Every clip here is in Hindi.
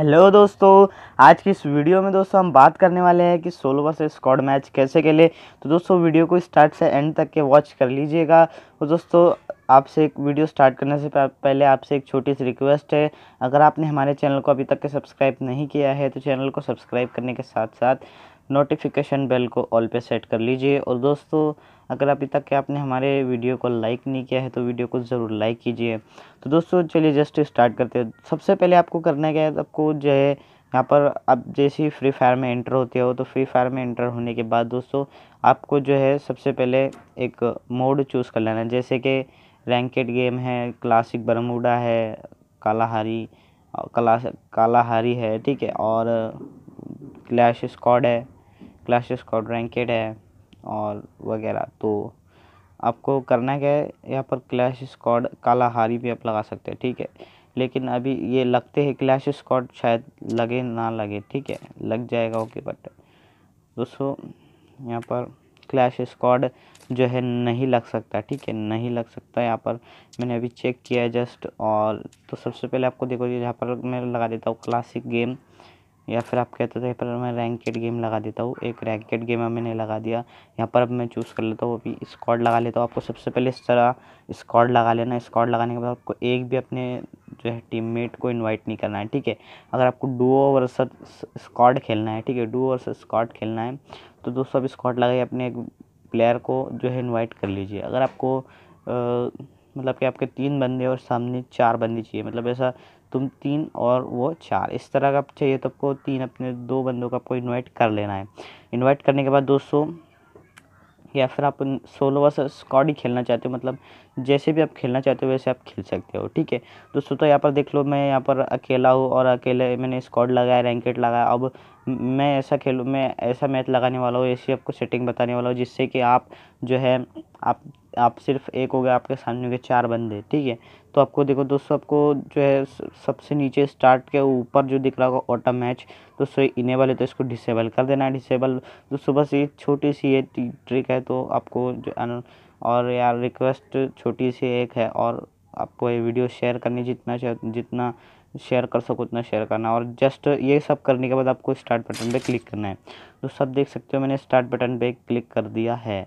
हेलो दोस्तों आज की इस वीडियो में दोस्तों हम बात करने वाले हैं कि सोलो वर्सेस स्कॉड मैच कैसे खेले तो दोस्तों वीडियो को स्टार्ट से एंड तक के वॉच कर लीजिएगा और तो दोस्तों आपसे एक वीडियो स्टार्ट करने से पहले आपसे एक छोटी सी रिक्वेस्ट है अगर आपने हमारे चैनल को अभी तक के सब्सक्राइब नहीं किया है तो चैनल को सब्सक्राइब करने के साथ साथ नोटिफिकेशन बेल को ऑल पे सेट कर लीजिए और दोस्तों अगर अभी तक के आपने हमारे वीडियो को लाइक नहीं किया है तो वीडियो को ज़रूर लाइक कीजिए तो दोस्तों चलिए जस्ट स्टार्ट करते हैं सबसे पहले आपको करना क्या है आपको जो है यहाँ पर आप जैसे ही फ्री फायर में एंटर होते हो तो फ्री फायर में एंटर होने के बाद दोस्तों आपको जो है सबसे पहले एक मोड चूज़ कर लेना जैसे कि रैंकेड गेम है क्लासिक बरमूडा है कालाहारी कला कालाहारी है ठीक है और क्लैश स्क्वाड है क्लैश कॉड रैंकेड है और वगैरह तो आपको करना क्या है यहाँ पर क्लैश स्कॉड कालाहारी भी आप लगा सकते हैं ठीक है लेकिन अभी ये लगते हैं क्लैश स्कॉड शायद लगे ना लगे ठीक है लग जाएगा ओके बट दोस्तों यहाँ पर क्लैश स्कॉड जो है नहीं लग सकता ठीक है नहीं लग सकता यहाँ पर मैंने अभी चेक किया है जस्ट और तो सबसे पहले आपको देखो यहाँ पर मैं लगा देता हूँ क्लासिक गेम या फिर आप कहते थे पर मैं रैंकेड गेम लगा देता हूँ एक रैंकेड गेम मैंने लगा दिया यहाँ पर अब मैं चूज़ कर लेता हूँ अभी स्कॉड लगा लेता हूँ आपको सबसे पहले इस तरह स्कॉड लगा लेना स्कॉड लगाने के बाद आपको एक भी अपने जो है टीम को इन्वाइट नहीं करना है ठीक है अगर आपको डुओ वर्सेस स्कॉड खेलना है ठीक है डुओ वर्स स्क्वाड खेलना है तो दोस्तों अब स्क्वाड लगाइए अपने एक प्लेयर को जो है इन्वाइट कर लीजिए अगर आपको मतलब कि आपके तीन बंदे और सामने चार बंदे चाहिए मतलब ऐसा तुम तीन और वो चार इस तरह का चाहिए तो आपको तीन अपने दो बंदों का आपको इन्वाइट कर लेना है इन्वाइट करने के बाद दोस्तों या फिर आप सोलो वर्स स्कॉड ही खेलना चाहते हो मतलब जैसे भी आप खेलना चाहते हो वैसे आप खेल सकते हो ठीक है दोस्तों तो यहाँ पर देख लो मैं यहाँ पर अकेला हूँ और अकेले मैंने स्कॉड लगाया रैंकेट लगाया अब मैं ऐसा खेलूँ मैं ऐसा मैच लगाने वाला हूँ ऐसी आपको सेटिंग बताने वाला हूँ जिससे कि आप जो है आप आप सिर्फ एक हो गया आपके सामने हो गए चार बंदे ठीक है तो आपको देखो दोस्तों आपको जो है सबसे नीचे स्टार्ट के ऊपर जो दिख रहा होगा ऑटो मैच दोस्तों इनेबल है तो इसको डिसेबल कर देना है डिसेबल दोस्तों बस ये छोटी सी ये ट्रिक है तो आपको जो और यार रिक्वेस्ट छोटी सी एक है और आपको ये वीडियो शेयर करनी जितना जितना शेयर कर सको उतना शेयर करना और जस्ट ये सब करने के बाद आपको स्टार्ट बटन पे क्लिक करना है तो सब देख सकते हो मैंने स्टार्ट बटन पे क्लिक कर दिया है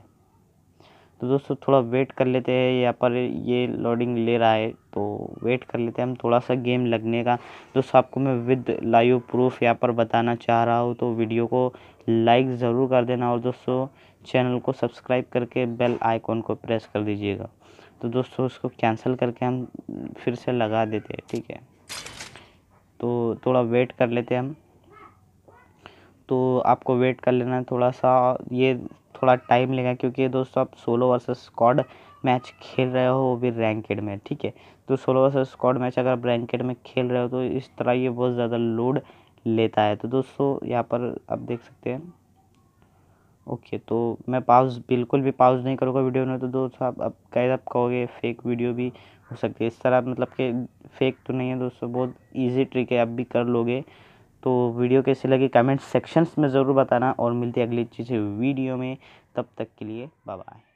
तो दोस्तों थोड़ा वेट कर लेते हैं यहाँ पर ये लोडिंग ले रहा है तो वेट कर लेते हैं हम थोड़ा सा गेम लगने का दोस्तों आपको मैं विद लाइव प्रूफ यहाँ पर बताना चाह रहा हूँ तो वीडियो को लाइक ज़रूर कर देना और दोस्तों चैनल को सब्सक्राइब करके बेल आइकॉन को प्रेस कर दीजिएगा तो दोस्तों उसको कैंसिल करके हम फिर से लगा देते हैं ठीक है तो थोड़ा वेट कर लेते हैं हम तो आपको वेट कर लेना है थोड़ा सा ये थोड़ा टाइम लेगा क्योंकि दोस्तों आप सोलो वर्सेस स्क्वाड मैच खेल रहे हो वो भी रैंकेड में ठीक है तो सोलो वर्सेस स्क्वाड मैच अगर आप रैंकेड में खेल रहे हो तो इस तरह ये बहुत ज़्यादा लोड लेता है तो दोस्तों यहाँ पर आप देख सकते हैं ओके तो मैं पाउज बिल्कुल भी पाउज नहीं करूँगा वीडियो में तो दोस्तों आप अब कैसे आप कहोगे फेक वीडियो भी हो सकती है इस तरह मतलब कि फेक तो नहीं है दोस्तों बहुत इजी ट्रिक है आप भी कर लोगे तो वीडियो कैसी लगी कमेंट सेक्शंस में ज़रूर बताना और मिलती है अगली से वीडियो में तब तक के लिए बाय